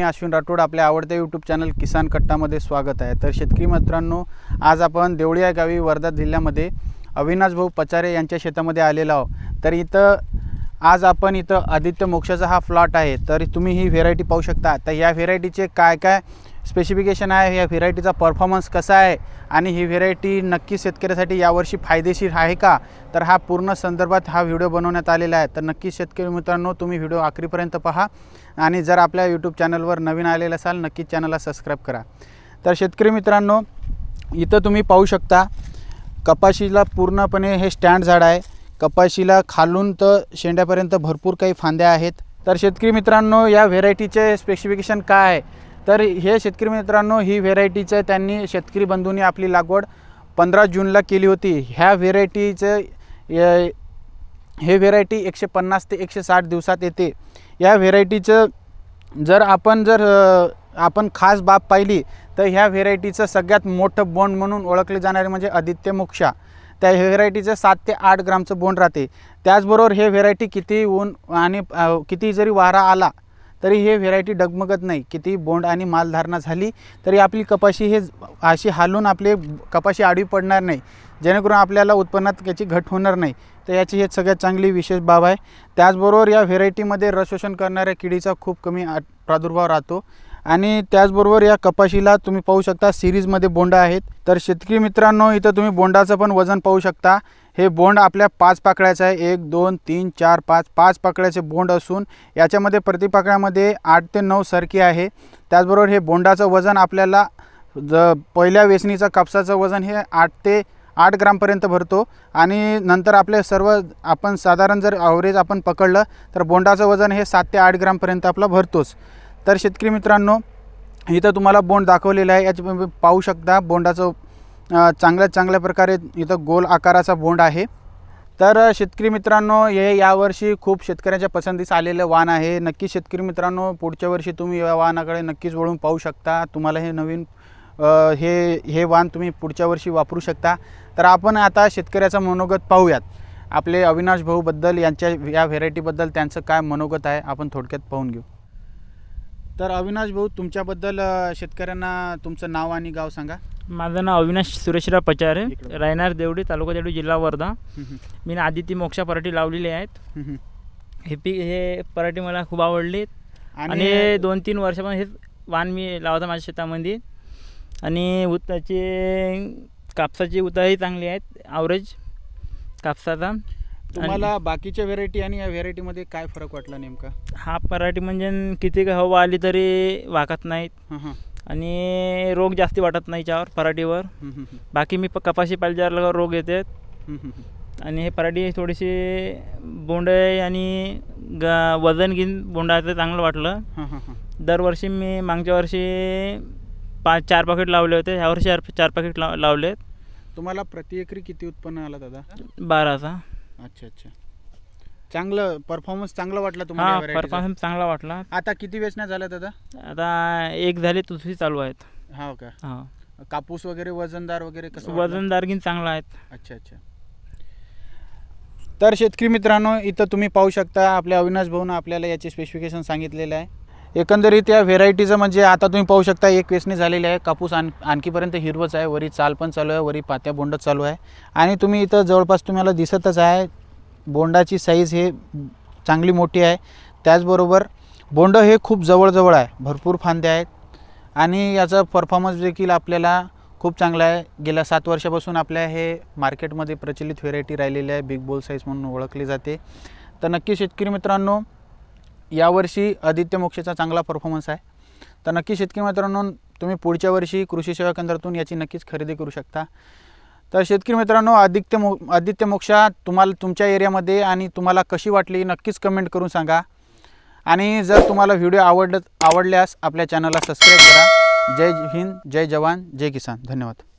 मी अश्विन राठोड आपल्या आवडत्या YouTube channel किसान कट्टामध्ये स्वागत आहे तर शेतकरी मित्रांनो आज आपण देवळी गावी वर्धा जिल्ह्यामध्ये भाऊ पचारे यांच्या शेतामध्ये आलेलो आहोत तर इथं आज आपण इथं आदित्य मोक्षाचा हा फ्लॉट आहे तर तुम्ही ही व्हेरायटी पाहू शकता तर या व्हेरायटीचे काय काय स्पेसिफिकेशन आहे या व्हेरायटीचा परफॉर्मन्स कसा आहे आणि ही व्हेरायटी नक्की शेतकऱ्यासाठी यावर्षी फायदेशीर आहे का तर हा पूर्ण संदर्भात हा व्हिडिओ बनवण्यात आलेला आहे तर नक्की शेतकरी मित्रांनो तुम्ही व्हिडिओ आखरीपर्यंत पहा आणि जर आपल्या यूट्यूब चॅनलवर नवीन आलेलं असाल नक्की चॅनलला सबस्क्राईब करा तर शेतकरी मित्रांनो इथं तुम्ही पाहू शकता कपाशीला पूर्णपणे हे स्टँड झाड आहे कपाशीला खालून तर शेंड्यापर्यंत भरपूर काही फांद्या आहेत तर शेतकरी मित्रांनो या व्हेरायटीचे स्पेसिफिकेशन काय आहे तर हे शेतकरी मित्रांनो ही व्हेरायटीचं त्यांनी शेतकरी बंधूंनी आपली लागवड पंधरा जूनला केली होती ह्या व्हेरायटीचं हे व्हेरायटी एकशे पन्नास ते एकशे साठ दिवसात येते या व्हेरायटीचं जर आपण जर आपण खास बाब पाहिली तर ह्या व्हेरायटीचं सगळ्यात मोठं बोंड म्हणून ओळखले जाणारे म्हणजे आदित्य मोक्षा त्या व्हेरायटीचं सात ते आठ ग्रामचं बोंड राहते त्याचबरोबर हे व्हेरायटी किती ऊन आणि किती जरी वारा आला तरी हे व्हेरायटी डगमगत नाही किती बोंड आणि मालधारणा झाली तरी आपली कपाशी हे अशी हालून आपले कपाशी आडवी पडणार नाही जेणेकरून आपल्याला उत्पन्नात याची घट होणार नाही तर याची हे सगळ्यात चांगली विशेष बाब आहे त्याचबरोबर या व्हेरायटीमध्ये रस करणाऱ्या किडीचा खूप कमी प्रादुर्भाव राहतो आणि त्याचबरोबर या कपाशीला तुम्ही पाहू शकता सिरीजमध्ये बोंडा आहेत तर शेतकरी मित्रांनो इथं तुम्ही बोंडाचं पण वजन पाहू शकता हे बोंड आपल्या पाच पाकळ्याचं आहे एक दोन तीन चार पाच पाच पाकळ्याचे बोंड असून याच्यामध्ये प्रतिपाकळ्यामध्ये आठ ते नऊ सरकी आहे त्याचबरोबर हे बोंडाचं वजन आपल्याला ज पहिल्या वेसणीचं कापसाचं वजन हे आठ ते आठ ग्रामपर्यंत भरतो आणि नंतर आपले सर्व आपण साधारण जर ॲव्हरेज आपण पकडलं तर बोंडाचं वजन हे सात ते आठ ग्रामपर्यंत आपला भरतोच तर शेतकरी मित्रांनो इथं तुम्हाला बोंड दाखवलेलं आहे याच्या पाहू शकता बोंडाचं चांगल्या चांगल्या प्रकारे इथं गोल आकाराचा बोंड आहे तर शेतकरी मित्रांनो हे यावर्षी खूप शेतकऱ्यांच्या पसंतीस आलेलं वाण आहे नक्की शेतकरी मित्रांनो पुढच्या वर्षी तुम्ही या वाहनाकडे नक्कीच वळून पाहू शकता तुम्हाला हे नवीन हे हे वाण तुम्ही पुढच्या वर्षी वापरू शकता तर आपण आता शेतकऱ्याचं मनोगत पाहूयात आपले अविनाश भाऊबद्दल यांच्या या व्हेरायटीबद्दल त्यांचं काय मनोगत आहे आपण थोडक्यात पाहून घेऊ तर अविनाश भाऊ तुमच्याबद्दल शेतकऱ्यांना तुमचं नाव आणि गाव सांगा माझं नाव अविनाश सुरेशराव पचार आहे रायनार देवडी तालुका देवडी जिल्हा वर्धा मी आधी मोक्षा पराठी लावलेली आहेत हे पीक हे पराठी मला खूप आवडलीत आणि दोन तीन वर्षापासून हेच वाण मी लावतो माझ्या शेतामध्ये आणि उताचे कापसाची उताही चांगली आहेत ॲव्हरेज कापसाचा तुम्हाला बाकीच्या व्हेरायटी आणि या व्हेरायटीमध्ये काय फरक वाटला नेमका हा पराठी म्हणजे किती हवा आली तरी वाकत नाहीत आणि रोग जास्ती वाटत नाही याच्यावर पराठीवर बाकी मी कपाशी पालच्यावर रोग येते आणि हे पराठी थोडीशी बोंडे आणि वजन घेऊन बोंडाचं चांगलं वाटलं दरवर्षी मी मागच्या वर्षी पाच चार पाकिट लावले होते वर्षी चार चार पाकिट लावलेत तुम्हाला प्रति एकरी किती उत्पन्न आलं दादा बाराचा अच्छा अच्छा चांगलं परफॉर्मन्स चांगला वाटला तुम्हाला परफॉर्मन्स चांगला वाटला आता किती वेचण्या झाल्यात दादा आता एक झाले दुसरी चालू आहेत हा हो का हा कापूस वगैरे वजनदार वगैरे कसं वजनदार वजनदारगीन चांगला आहेत अच्छा अच्छा तर शेतकरी मित्रांनो इथं तुम्ही पाहू शकता आपल्या अविनाश भाऊनं आपल्याला याचे स्पेसिफिकेशन सांगितलेलं आहे एकंदरीत या व्हेरायटीचं म्हणजे आता तुम्ही पाहू शकता एक वेचणी झालेली आहे कापूस आण आणखीपर्यंत हिरवंच आहे वरी चाल पण चालू आहे वरी पात्या बोंड चालू आहे आणि तुम्ही इथं जवळपास तुम्हाला दिसतच आहे बोंडाची साईज हे चांगली मोठी आहे त्याचबरोबर बोंड हे खूप जवळजवळ आहे भरपूर फांद्या आहेत आणि याचा परफॉर्मन्स देखील आपल्याला खूप चांगला आहे गेल्या सात वर्षापासून आपल्या हे मार्केटमध्ये प्रचलित व्हेरायटी राहिलेली आहे बिग बोल साईज म्हणून ओळखली जाते तर नक्की शेतकरी मित्रांनो यावर्षी आदित्य मोक्षेचा चांगला परफॉर्मन्स आहे तर नक्की शेतकरी मित्रांनो तुम्ही पुढच्या वर्षी कृषी सेवा केंद्रातून याची नक्कीच खरेदी करू शकता तर शेतकरी मित्रांनो आदित्य मो आदित्य मोक्षा तुम्हाला तुमच्या एरियामध्ये आणि तुम्हाला कशी वाटली नक्कीच कमेंट करून सांगा आणि जर तुम्हाला व्हिडिओ आवडत आवडल्यास आपल्या चॅनलला सबस्क्राईब करा जय हिंद जय जवान जय किसान धन्यवाद